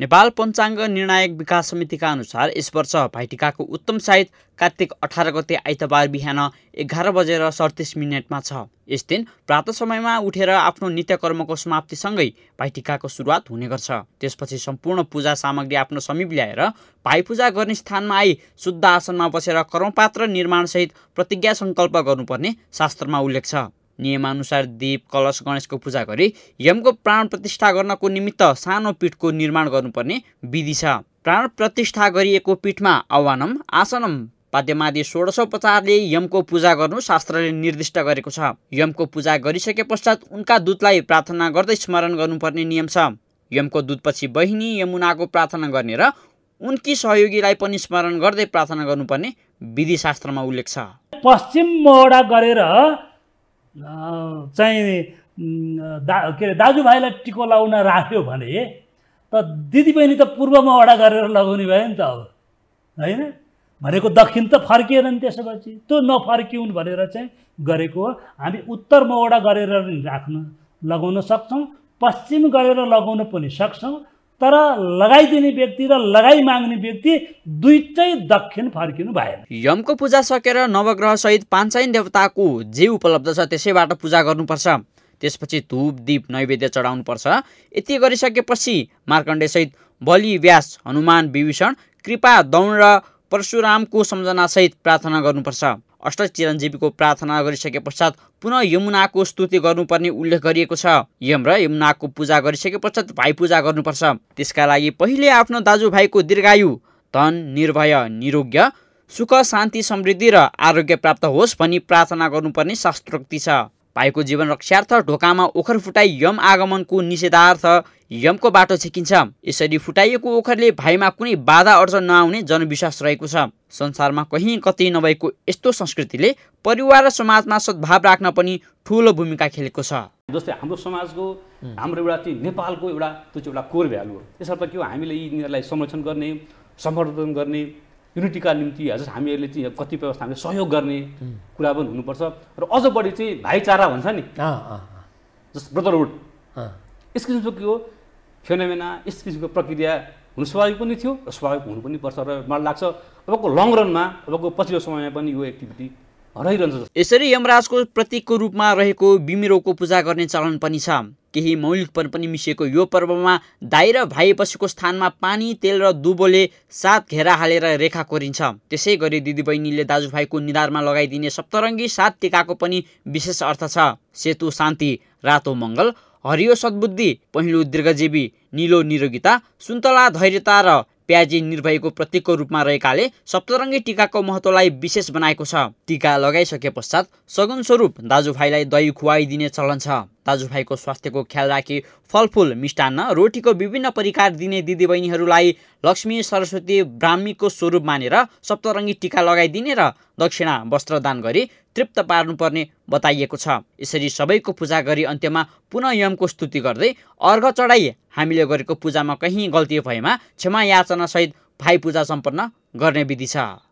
नेपाल पञ्चाङ्ग निर्णायक विकास समितिका अनुसार यस वर्ष भाइटिकाको उत्तम साइत कार्तिक अठार गते आइतबार बिहान एघार बजेर सडतिस मिनटमा छ यस दिन प्रातः समयमा उठेर आफ्नो नित्यकर्मको समाप्तिसँगै भाइटिकाको सुरुवात हुने गर्छ त्यसपछि सम्पूर्ण पूजा सामग्री आफ्नो समीप ल्याएर भाइ पूजा गर्ने स्थानमा आई शुद्ध आसनमा बसेर कर्मपात्र निर्माणसहित प्रतिज्ञा सङ्कल्प गर्नुपर्ने शास्त्रमा उल्लेख छ नियमानुसार दीप कलश गणेशको पूजा गरी यमको प्राण प्रतिष्ठा गर्नको निमित्त सानो पीठको निर्माण गर्नुपर्ने विधि छ प्राण प्रतिष्ठा गरिएको पीठमा आह्वानम आसनम पाद्यमादि षोडशोपचारले यमको पूजा गर्नु शास्त्रले निर्दिष्ट गरेको छ यमको पूजा गरिसके पश्चात उनका दूतलाई प्रार्थना गर्दै स्मरण गर्नुपर्ने नियम छ यमको दूतपछि बहिनी यमुनाको प्रार्थना गर्ने र उनकी सहयोगीलाई पनि स्मरण गर्दै प्रार्थना गर्नुपर्ने विधि शास्त्रमा उल्लेख छ पश्चिम मोडा गरेर चाहिँ दा के अरे दाजुभाइलाई टिको लाउन राख्यो भने त दिदीबहिनी त पूर्वमा वडा गरेर लगाउने भयो नि त अब होइन भनेको दक्षिण त फर्किएन नि त्यसपछि त्यो नफर्किउन् भनेर चाहिँ गरेको हो हामी उत्तरमा ओडा गरेर राख्न लगाउन सक्छौँ पश्चिम गरेर लगाउन पनि सक्छौँ तर लगाइदिने व्यक्ति र लगाइ माग्ने व्यक्ति दुइटै दक्षिण फर्किनु भएन यमको पूजा सकेर नवग्रह सहित पाँचाइन देवताको जे उपलब्ध छ त्यसैबाट पूजा गर्नुपर्छ त्यसपछि धुप दीप नैवेद्य चढाउनुपर्छ यति गरिसकेपछि मार्कण्डेसहित बलि व्यास हनुमान विभीषण कृपा दौड र परशुरामको सम्झनासहित प्रार्थना गर्नुपर्छ अष्ट चिरञ्जीवीको प्रार्थना गरिसके पश्चात पुनः यमुनाको स्तुति गर्नुपर्ने उल्लेख गरिएको छ यम र यमुनाको पूजा गरिसके पश्चात भाइ पूजा गर्नुपर्छ त्यसका लागि पहिले आफ्नो दाजुभाइको दीर्घायु धन निर्भय निरोग्य सुख शान्ति समृद्धि र आरोग्य प्राप्त होस् भनी प्रार्थना गर्नुपर्ने शास्त्रोक्ति छ पाएको जीवन रक्षार्थ ढोकामा ओखर फुटाई यम आगमनको निषेधार्थ यमको बाटो छेकिन्छ यसरी फुटाइएको ओखरले भाइमा कुनै बाधा अर्जन नआउने जनविश्वास रहेको छ संसारमा कहीँ कतै नभएको यस्तो संस्कृतिले परिवार र समाजमा सद्भाव राख्न पनि ठुलो भूमिका खेलेको छ जस्तै हाम्रो समाजको हाम्रो एउटा चाहिँ नेपालको एउटा त्यो चाहिँ एउटा कोर भ्यालु हो त्यसर्थ के हो हामीले यिनीहरूलाई संरक्षण गर्ने समर्थन गर्ने युनिटीका निम्ति हजुर हामीहरूले चाहिँ कतिपय अवस्था हामीले सहयोग गर्ने कुरा पनि हुनुपर्छ र अझ बढी चाहिँ भाइचारा भन्छ नि जस ब्रदरहुड यस किसिमको के हो फेनोमेना यस किसिमको प्रक्रिया हुनु स्वाभाविक पनि थियो र स्वाभाविक हुनु पनि पर्छ र मलाई लाग्छ अबको लङ रनमा अबको पछिल्लो समयमा पनि यो एक्टिभिटी हराइरहन्छ यसरी यमराजको प्रतीकको रूपमा रहेको बिमिरोको पूजा गर्ने चलन पनि छ केही मौलिकपन पनि मिसिएको यो पर्वमा दाइ र भाइ स्थानमा पानी तेल र दुबोले सात घेरा हालेर रेखा कोरिन्छ त्यसै गरी दिदीबहिनीले दाजुभाइको निधारमा लगाइदिने सप्तरङ्गी सात टिकाको पनि विशेष अर्थ छ सेतु शान्ति रातो मङ्गल हरियो सद्बुद्धि पहिलो दीर्घजीवी निलो निरोगिता सुन्तला धैर्यता र प्याजी निर्भयको प्रतीकको रूपमा रहेकाले सप्तरङ्गी टिकाको महत्त्वलाई विशेष बनाएको छ टिका लगाइसके पश्चात सगुन स्वरूप दाजुभाइलाई दही खुवाइदिने चलन छ दाजुभाइको स्वास्थ्यको ख्याल राखी फलफुल मिष्टान्न रोटीको विभिन्न परिकार दिने दिदीबहिनीहरूलाई लक्ष्मी सरस्वती ब्राह्मीको स्वरूप मानेर सप्तरङ्गी टिका लगाइदिने र दक्षिणा वस्त्रदान गरी तृप्त पार्नुपर्ने बताइएको छ यसरी सबैको पूजा गरी अन्त्यमा पुनः यमको स्तुति गर्दै अर्घ चढाई हामीले गरेको पूजामा कहीँ गल्ती भएमा क्षमा याचनासहित भाइ पूजा सम्पन्न गर्ने विधि छ